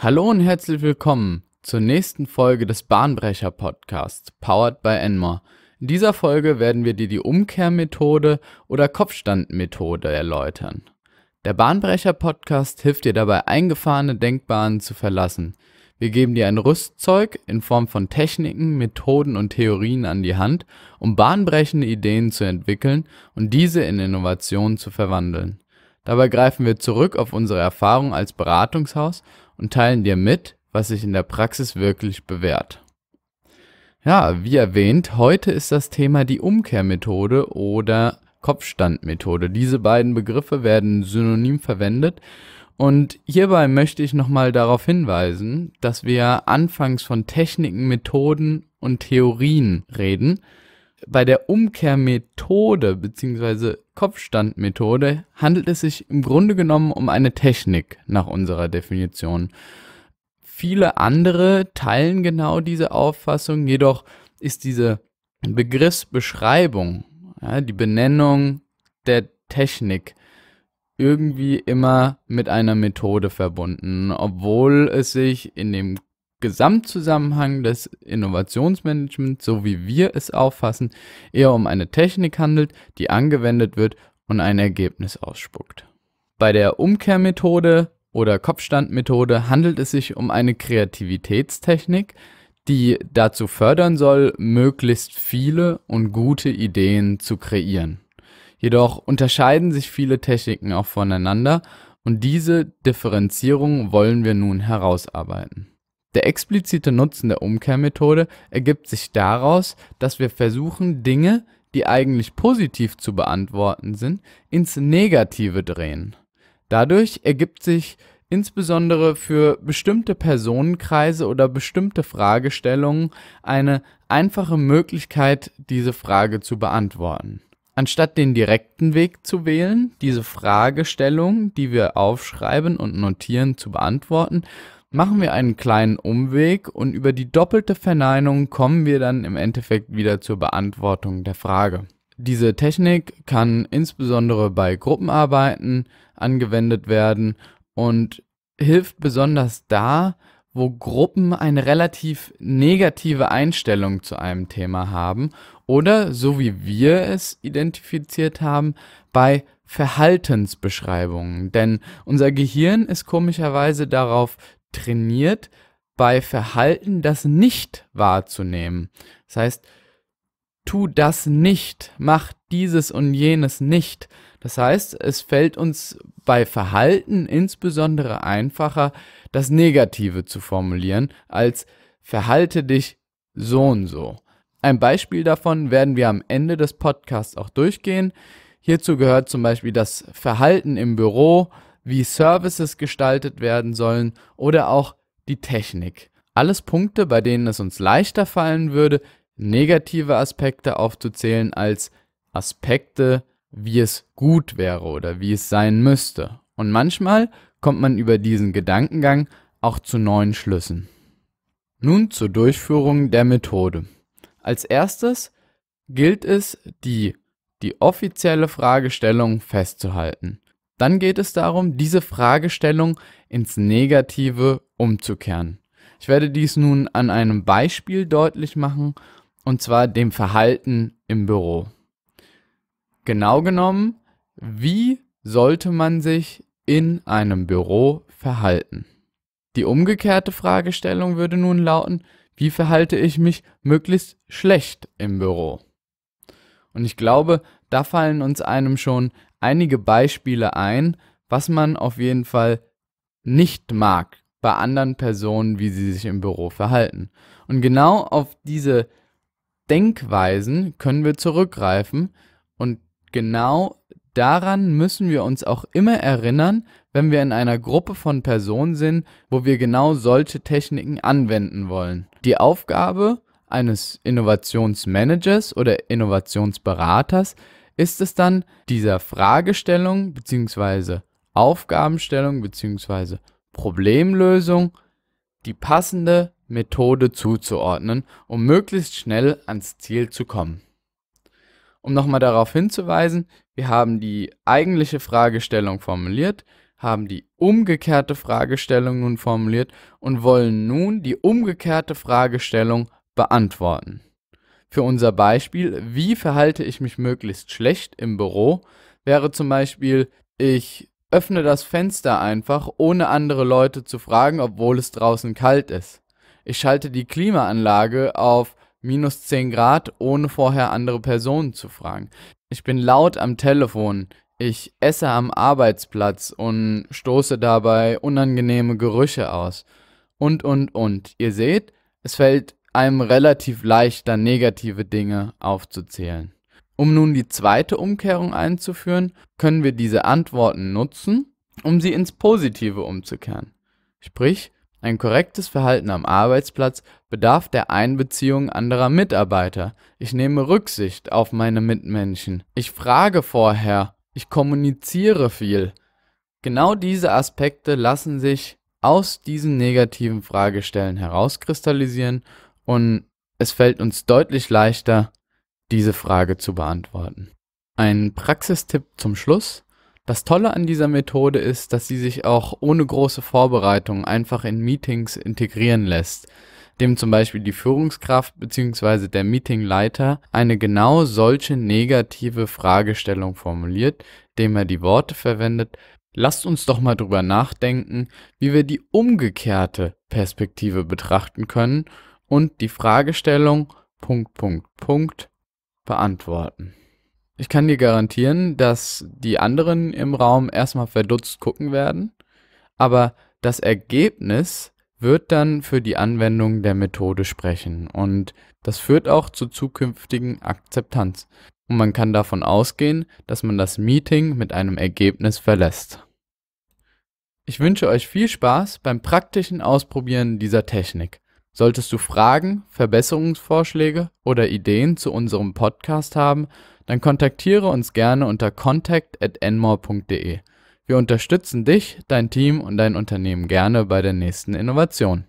Hallo und herzlich willkommen zur nächsten Folge des Bahnbrecher Podcasts, powered by Enmore. In dieser Folge werden wir dir die Umkehrmethode oder Kopfstandmethode erläutern. Der Bahnbrecher Podcast hilft dir dabei, eingefahrene Denkbahnen zu verlassen. Wir geben dir ein Rüstzeug in Form von Techniken, Methoden und Theorien an die Hand, um bahnbrechende Ideen zu entwickeln und diese in Innovationen zu verwandeln. Dabei greifen wir zurück auf unsere Erfahrung als Beratungshaus und teilen dir mit, was sich in der Praxis wirklich bewährt. Ja, wie erwähnt, heute ist das Thema die Umkehrmethode oder Kopfstandmethode. Diese beiden Begriffe werden synonym verwendet und hierbei möchte ich nochmal darauf hinweisen, dass wir anfangs von Techniken, Methoden und Theorien reden, bei der Umkehrmethode bzw. Kopfstandmethode handelt es sich im Grunde genommen um eine Technik nach unserer Definition. Viele andere teilen genau diese Auffassung, jedoch ist diese Begriffsbeschreibung, ja, die Benennung der Technik irgendwie immer mit einer Methode verbunden, obwohl es sich in dem Gesamtzusammenhang des Innovationsmanagements, so wie wir es auffassen, eher um eine Technik handelt, die angewendet wird und ein Ergebnis ausspuckt. Bei der Umkehrmethode oder Kopfstandmethode handelt es sich um eine Kreativitätstechnik, die dazu fördern soll, möglichst viele und gute Ideen zu kreieren. Jedoch unterscheiden sich viele Techniken auch voneinander und diese Differenzierung wollen wir nun herausarbeiten. Der explizite Nutzen der Umkehrmethode ergibt sich daraus, dass wir versuchen, Dinge, die eigentlich positiv zu beantworten sind, ins Negative drehen. Dadurch ergibt sich insbesondere für bestimmte Personenkreise oder bestimmte Fragestellungen eine einfache Möglichkeit, diese Frage zu beantworten. Anstatt den direkten Weg zu wählen, diese Fragestellung, die wir aufschreiben und notieren, zu beantworten, machen wir einen kleinen Umweg und über die doppelte Verneinung kommen wir dann im Endeffekt wieder zur Beantwortung der Frage. Diese Technik kann insbesondere bei Gruppenarbeiten angewendet werden und hilft besonders da, wo Gruppen eine relativ negative Einstellung zu einem Thema haben oder, so wie wir es identifiziert haben, bei Verhaltensbeschreibungen. Denn unser Gehirn ist komischerweise darauf trainiert, bei Verhalten das nicht wahrzunehmen. Das heißt, tu das nicht, mach dieses und jenes nicht. Das heißt, es fällt uns bei Verhalten insbesondere einfacher, das Negative zu formulieren, als verhalte dich so und so. Ein Beispiel davon werden wir am Ende des Podcasts auch durchgehen. Hierzu gehört zum Beispiel das Verhalten im Büro, wie Services gestaltet werden sollen oder auch die Technik. Alles Punkte, bei denen es uns leichter fallen würde, negative Aspekte aufzuzählen als Aspekte, wie es gut wäre oder wie es sein müsste. Und manchmal kommt man über diesen Gedankengang auch zu neuen Schlüssen. Nun zur Durchführung der Methode. Als erstes gilt es, die, die offizielle Fragestellung festzuhalten. Dann geht es darum, diese Fragestellung ins Negative umzukehren. Ich werde dies nun an einem Beispiel deutlich machen, und zwar dem Verhalten im Büro. Genau genommen, wie sollte man sich in einem Büro verhalten? Die umgekehrte Fragestellung würde nun lauten, wie verhalte ich mich möglichst schlecht im Büro? Und ich glaube, da fallen uns einem schon einige Beispiele ein, was man auf jeden Fall nicht mag bei anderen Personen, wie sie sich im Büro verhalten. Und genau auf diese Denkweisen können wir zurückgreifen und genau daran müssen wir uns auch immer erinnern, wenn wir in einer Gruppe von Personen sind, wo wir genau solche Techniken anwenden wollen. Die Aufgabe eines Innovationsmanagers oder Innovationsberaters ist es dann dieser Fragestellung bzw. Aufgabenstellung bzw. Problemlösung die passende Methode zuzuordnen, um möglichst schnell ans Ziel zu kommen. Um nochmal darauf hinzuweisen, wir haben die eigentliche Fragestellung formuliert, haben die umgekehrte Fragestellung nun formuliert und wollen nun die umgekehrte Fragestellung beantworten. Für unser Beispiel, wie verhalte ich mich möglichst schlecht im Büro, wäre zum Beispiel, ich öffne das Fenster einfach, ohne andere Leute zu fragen, obwohl es draußen kalt ist. Ich schalte die Klimaanlage auf minus 10 Grad, ohne vorher andere Personen zu fragen. Ich bin laut am Telefon. Ich esse am Arbeitsplatz und stoße dabei unangenehme Gerüche aus. Und, und, und. Ihr seht, es fällt einem relativ leicht dann negative Dinge aufzuzählen. Um nun die zweite Umkehrung einzuführen, können wir diese Antworten nutzen, um sie ins Positive umzukehren. Sprich, ein korrektes Verhalten am Arbeitsplatz bedarf der Einbeziehung anderer Mitarbeiter. Ich nehme Rücksicht auf meine Mitmenschen. Ich frage vorher. Ich kommuniziere viel. Genau diese Aspekte lassen sich aus diesen negativen Fragestellen herauskristallisieren und es fällt uns deutlich leichter, diese Frage zu beantworten. Ein Praxistipp zum Schluss. Das Tolle an dieser Methode ist, dass sie sich auch ohne große Vorbereitung einfach in Meetings integrieren lässt, dem zum Beispiel die Führungskraft bzw. der Meetingleiter eine genau solche negative Fragestellung formuliert, indem er die Worte verwendet, lasst uns doch mal drüber nachdenken, wie wir die umgekehrte Perspektive betrachten können und die Fragestellung Punkt, Punkt, Punkt beantworten. Ich kann dir garantieren, dass die anderen im Raum erstmal verdutzt gucken werden, aber das Ergebnis wird dann für die Anwendung der Methode sprechen und das führt auch zu zukünftigen Akzeptanz. Und man kann davon ausgehen, dass man das Meeting mit einem Ergebnis verlässt. Ich wünsche euch viel Spaß beim praktischen Ausprobieren dieser Technik. Solltest du Fragen, Verbesserungsvorschläge oder Ideen zu unserem Podcast haben, dann kontaktiere uns gerne unter contact@enmore.de. Wir unterstützen dich, dein Team und dein Unternehmen gerne bei der nächsten Innovation.